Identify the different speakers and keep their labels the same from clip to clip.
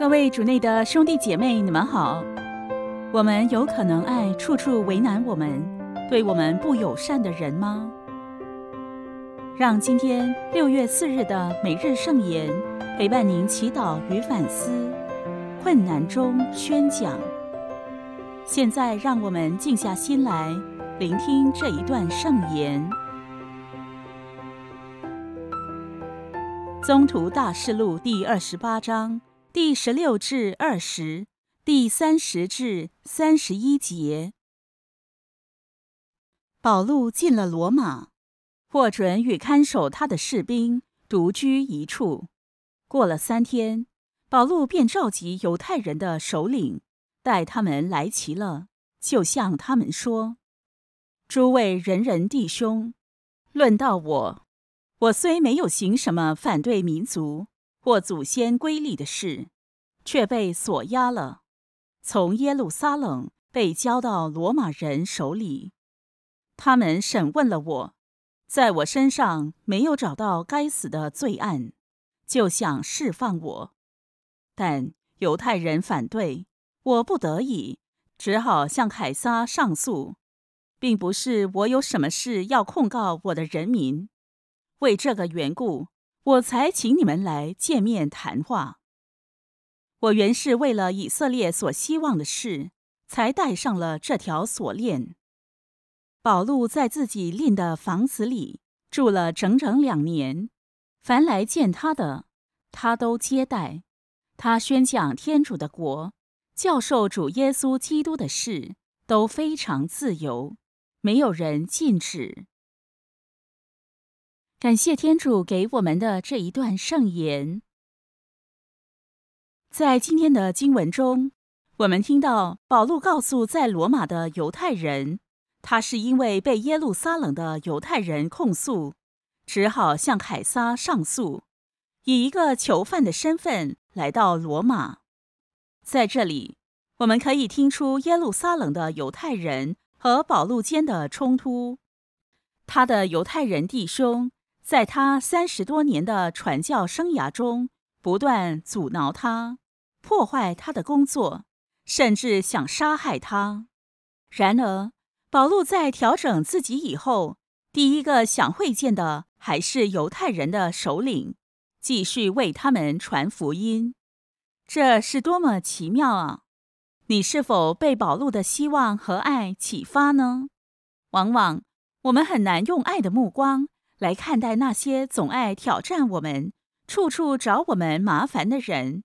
Speaker 1: 各位主内的兄弟姐妹，你们好。我们有可能爱处处为难我们、对我们不友善的人吗？让今天六月四日的每日圣言陪伴您祈祷与反思。困难中宣讲。现在让我们静下心来聆听这一段圣言。《宗徒大事录》第二十八章。第十六至二十，第三十至三十一节。保禄进了罗马，获准与看守他的士兵独居一处。过了三天，保禄便召集犹太人的首领，待他们来齐了，就向他们说：“诸位仁人弟兄，论到我，我虽没有行什么反对民族。”或祖先瑰丽的事，却被锁押了，从耶路撒冷被交到罗马人手里。他们审问了我，在我身上没有找到该死的罪案，就想释放我。但犹太人反对，我不得已只好向凯撒上诉，并不是我有什么事要控告我的人民，为这个缘故。我才请你们来见面谈话。我原是为了以色列所希望的事，才戴上了这条锁链。宝路在自己赁的房子里住了整整两年，凡来见他的，他都接待。他宣讲天主的国，教授主耶稣基督的事，都非常自由，没有人禁止。感谢天主给我们的这一段圣言。在今天的经文中，我们听到保禄告诉在罗马的犹太人，他是因为被耶路撒冷的犹太人控诉，只好向凯撒上诉，以一个囚犯的身份来到罗马。在这里，我们可以听出耶路撒冷的犹太人和保禄间的冲突，他的犹太人弟兄。在他三十多年的传教生涯中，不断阻挠他，破坏他的工作，甚至想杀害他。然而，保禄在调整自己以后，第一个想会见的还是犹太人的首领，继续为他们传福音。这是多么奇妙啊！你是否被保禄的希望和爱启发呢？往往我们很难用爱的目光。来看待那些总爱挑战我们、处处找我们麻烦的人，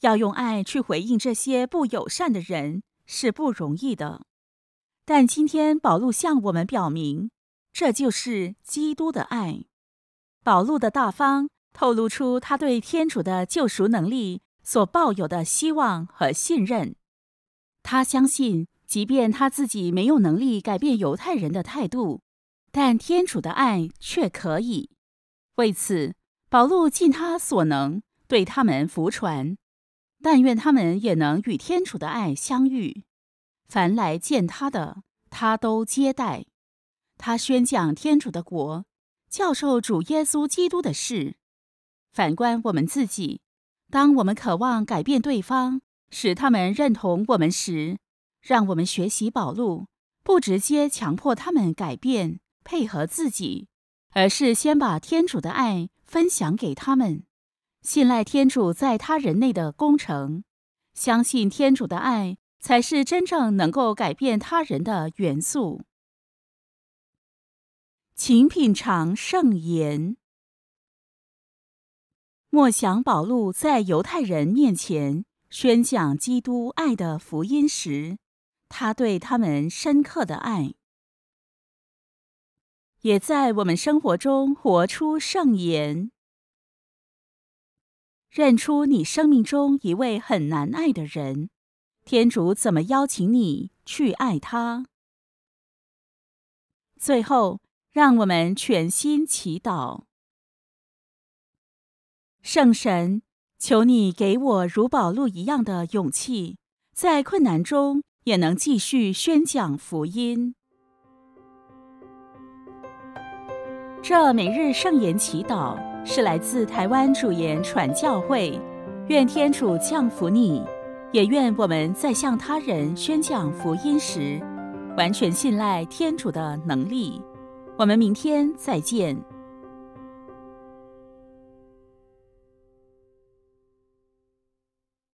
Speaker 1: 要用爱去回应这些不友善的人是不容易的。但今天，宝路向我们表明，这就是基督的爱。宝路的大方透露出他对天主的救赎能力所抱有的希望和信任。他相信，即便他自己没有能力改变犹太人的态度。但天主的爱却可以为此，保禄尽他所能对他们服传，但愿他们也能与天主的爱相遇。凡来见他的，他都接待。他宣讲天主的国，教授主耶稣基督的事。反观我们自己，当我们渴望改变对方，使他们认同我们时，让我们学习保禄，不直接强迫他们改变。配合自己，而是先把天主的爱分享给他们，信赖天主在他人内的工程，相信天主的爱才是真正能够改变他人的元素。《请品尝圣言》，莫想保禄在犹太人面前宣讲基督爱的福音时，他对他们深刻的爱。也在我们生活中活出圣言。认出你生命中一位很难爱的人，天主怎么邀请你去爱他？最后，让我们全心祈祷：圣神，求你给我如宝路一样的勇气，在困难中也能继续宣讲福音。这每日圣言祈祷是来自台湾主言传教会，愿天主降福你，也愿我们在向他人宣讲福音时，完全信赖天主的能力。我们明天再见。